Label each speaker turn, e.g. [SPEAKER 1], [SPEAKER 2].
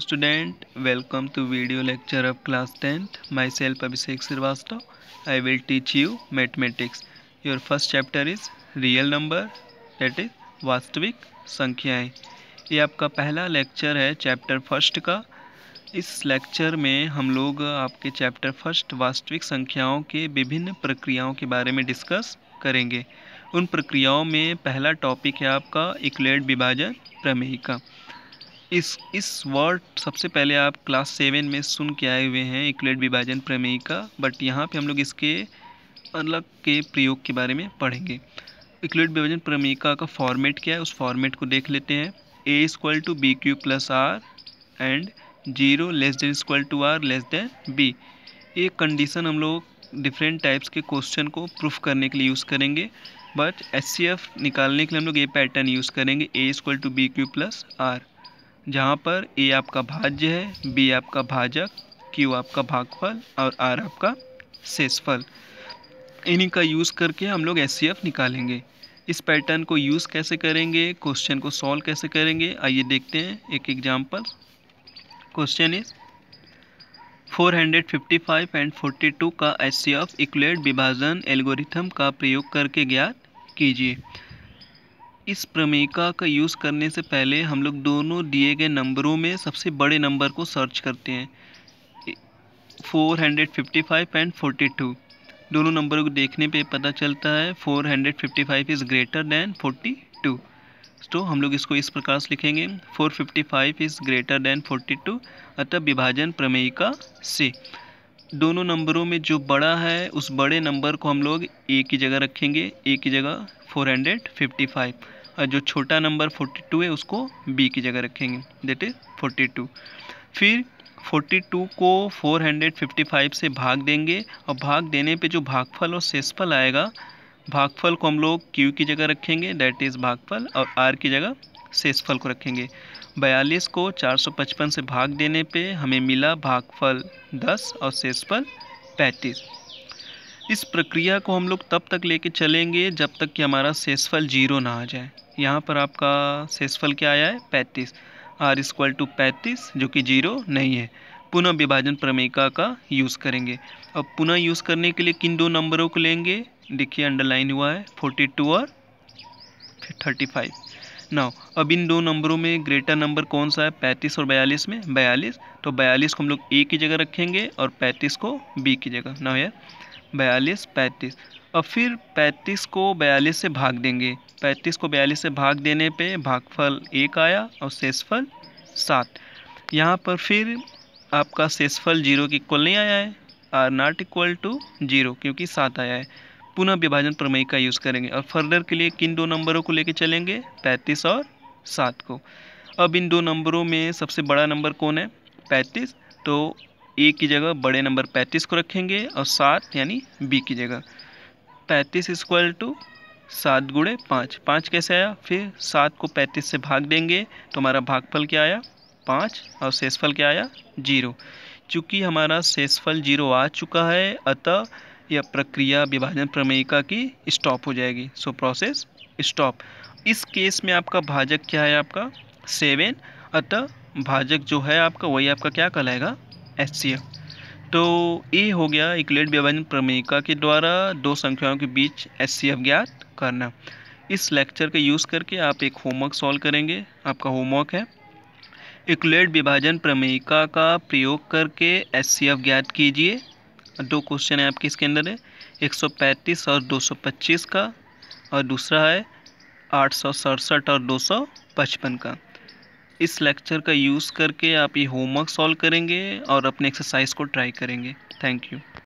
[SPEAKER 1] student welcome to video lecture of class tenth myself Abhishek Srivastava I will teach you mathematics your first chapter is real number that is वास्तविक संख्याएं ये आपका पहला lecture है chapter first का इस lecture में हम लोग आपके चैप्टर फर्स्ट वास्तविक संख्याओं के विभिन्न प्रक्रियाओं के बारे में डिस्कस करेंगे उन प्रक्रियाओं में पहला टॉपिक है आपका इक्लेट विभाजन प्रमेय का इस इस वर्ड सबसे पहले आप क्लास सेवन में सुन के आए हुए हैं इक्लेट विभाजन प्रमेय का बट यहाँ पे हम लोग इसके अलग मतलब के प्रयोग के बारे में पढ़ेंगे इक्लेट विभाजन प्रमेयिका का फॉर्मेट क्या है उस फॉर्मेट को देख लेते हैं a equal to b q plus r and zero less than equal to r less than b ये कंडीशन हम लोग डिफरेंट टाइप्स के क्वेश्चन को प्रूफ करने के लिए यूज़ करेंगे बट एस निकालने के लिए हम लोग ये पैटर्न यूज़ करेंगे a equal to b q plus r जहाँ पर ए आपका भाज्य है बी आपका भाजक क्यू आपका भागफल और आर आपका शेषफल इन्हीं का यूज़ करके हम लोग एस निकालेंगे इस पैटर्न को यूज़ कैसे करेंगे क्वेश्चन को सॉल्व कैसे करेंगे आइए देखते हैं एक एग्जांपल क्वेश्चन इज 455 एंड 42 का एस सी विभाजन एल्गोरिथम का प्रयोग करके ज्ञात कीजिए इस प्रमेका का यूज़ करने से पहले हम लोग दोनों दिए गए नंबरों में सबसे बड़े नंबर को सर्च करते हैं 455 एंड 42 दोनों नंबरों को देखने पे पता चलता है 455 इज़ ग्रेटर दैन 42 तो हम लोग इसको इस प्रकार से लिखेंगे 455 इज़ ग्रेटर दैन 42 अतः विभाजन प्रमेयिका से दोनों नंबरों में जो बड़ा है उस बड़े नंबर को हम लोग ए की जगह रखेंगे ए की जगह फोर हंड्रेड फिफ्टी फाइव और जो छोटा नंबर फोर्टी टू है उसको बी की जगह रखेंगे देट इज फोर्टी टू फिर फोर्टी टू को फोर हंड्रेड फिफ्टी फाइव से भाग देंगे और भाग देने पे जो भागफल और शेषफल आएगा भागफल को हम लोग क्यू की जगह रखेंगे दैट इज़ भागफल और आर की जगह शेषफल को रखेंगे बयालीस को 455 से भाग देने पे हमें मिला भागफल 10 और शेषफल 35 इस प्रक्रिया को हम लोग तब तक लेके चलेंगे जब तक कि हमारा सेसफल जीरो ना आ जाए यहाँ पर आपका सेसफल क्या आया है पैंतीस आर स्क्वल टू पैंतीस जो कि जीरो नहीं है पुनः विभाजन प्रमेका का यूज़ करेंगे अब पुनः यूज़ करने के लिए किन दो नंबरों को लेंगे देखिए अंडरलाइन हुआ है फोर्टी टू और थर्टी फाइव नाउ अब इन दो नंबरों में ग्रेटर नंबर कौन सा है पैंतीस और बयालीस में बयालीस तो बयालीस को हम लोग ए की जगह रखेंगे और पैंतीस को बी की जगह ना यार बयालीस पैंतीस और फिर पैंतीस को बयालीस से भाग देंगे पैंतीस को बयालीस से भाग देने पे भागफल एक आया और शेषफल सात यहाँ पर फिर आपका शेषफल जीरो के इक्वल नहीं आया है r not equal to zero क्योंकि सात आया है पुनः विभाजन प्रमेय का यूज़ करेंगे और फर्दर के लिए किन दो नंबरों को लेके चलेंगे पैंतीस और सात को अब इन दो नंबरों में सबसे बड़ा नंबर कौन है पैंतीस तो ए की जगह बड़े नंबर पैंतीस को रखेंगे और सात यानी बी की जगह पैंतीस स्क्वायर टू सात गुड़े पाँच पाँच कैसे आया फिर सात को पैंतीस से भाग देंगे तो हमारा भागफल क्या आया पाँच और शेषफल क्या आया जीरो चूँकि हमारा शेषफल जीरो आ चुका है अतः यह प्रक्रिया विभाजन प्रमेयिका की स्टॉप हो जाएगी सो प्रोसेस स्टॉप इस केस में आपका भाजक क्या है आपका सेवन अतः भाजक जो है आपका वही आपका क्या कहलाएगा एच तो ए हो गया इक्लेट व्यवहार प्रमेयिका के द्वारा दो संख्याओं के बीच एच ज्ञात करना इस लेक्चर का यूज़ करके आप एक होमवर्क सॉल्व करेंगे आपका होमवर्क है इक्लेट विभाजन प्रमेयिका का प्रयोग करके एस एफ ज्ञात कीजिए दो क्वेश्चन है आपके इसके अंदर है 135 और 225 का और दूसरा है आठ और 255 का इस लेक्चर का यूज़ करके आप ये होमवर्क सॉल्व करेंगे और अपने एक्सरसाइज को ट्राई करेंगे थैंक यू